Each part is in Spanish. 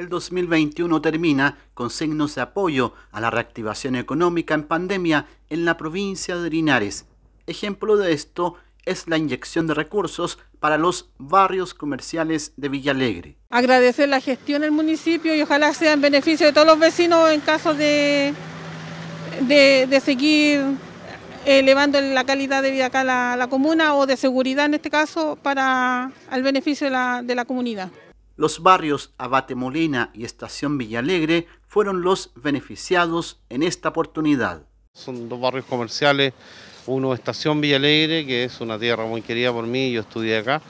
el 2021 termina con signos de apoyo a la reactivación económica en pandemia en la provincia de Linares. Ejemplo de esto es la inyección de recursos para los barrios comerciales de Villalegre. Agradecer la gestión del municipio y ojalá sea en beneficio de todos los vecinos en caso de, de, seguir eh, elevando la calidad de vida acá a la, comuna o de seguridad en este caso para el beneficio de la comunidad. Los barrios Abate Molina y Estación Villalegre fueron los beneficiados en esta oportunidad. Son dos barrios comerciales, uno Estación Villalegre, que es una tierra muy querida por mí, yo estudié acá,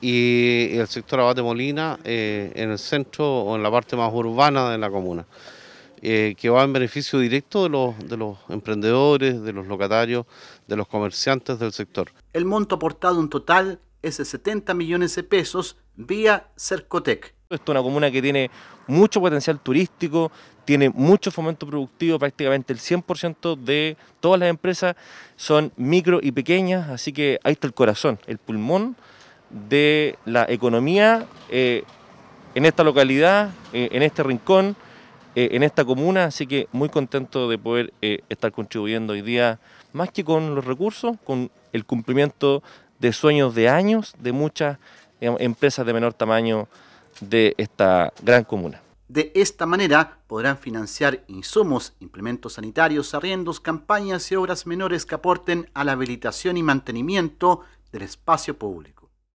y el sector Abate Molina eh, en el centro o en la parte más urbana de la comuna. Eh, que va en beneficio directo de los emprendedores, de los locatarios, de los comerciantes del sector. El monto aportado en total es 70 millones de pesos vía Cercotec. Esto es una comuna que tiene mucho potencial turístico, tiene mucho fomento productivo, prácticamente el 100% de todas las empresas son micro y pequeñas, así que ahí está el corazón, el pulmón de la economía eh, en esta localidad, eh, en este rincón, eh, en esta comuna, así que muy contento de poder estar contribuyendo hoy día, más que con los recursos, con el cumplimiento de sueños de años de muchas eh, empresas de menor tamaño de esta gran comuna. De esta manera podrán financiar insumos, implementos sanitarios, arriendos, campañas y obras menores que aporten a la habilitación y mantenimiento del espacio público.